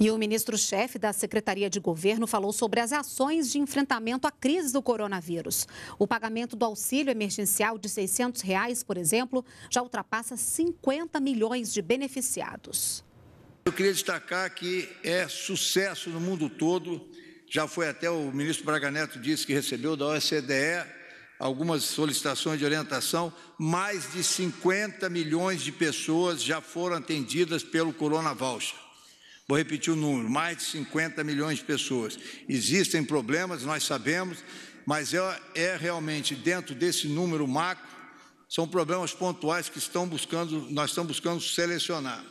E o ministro-chefe da Secretaria de Governo falou sobre as ações de enfrentamento à crise do coronavírus. O pagamento do auxílio emergencial de R$ 600, reais, por exemplo, já ultrapassa 50 milhões de beneficiados. Eu queria destacar que é sucesso no mundo todo. Já foi até o ministro Braga Neto disse que recebeu da OCDE algumas solicitações de orientação. Mais de 50 milhões de pessoas já foram atendidas pelo Corona Voucher. Vou repetir o número: mais de 50 milhões de pessoas. Existem problemas, nós sabemos, mas é, é realmente dentro desse número macro, são problemas pontuais que estão buscando, nós estamos buscando selecionar.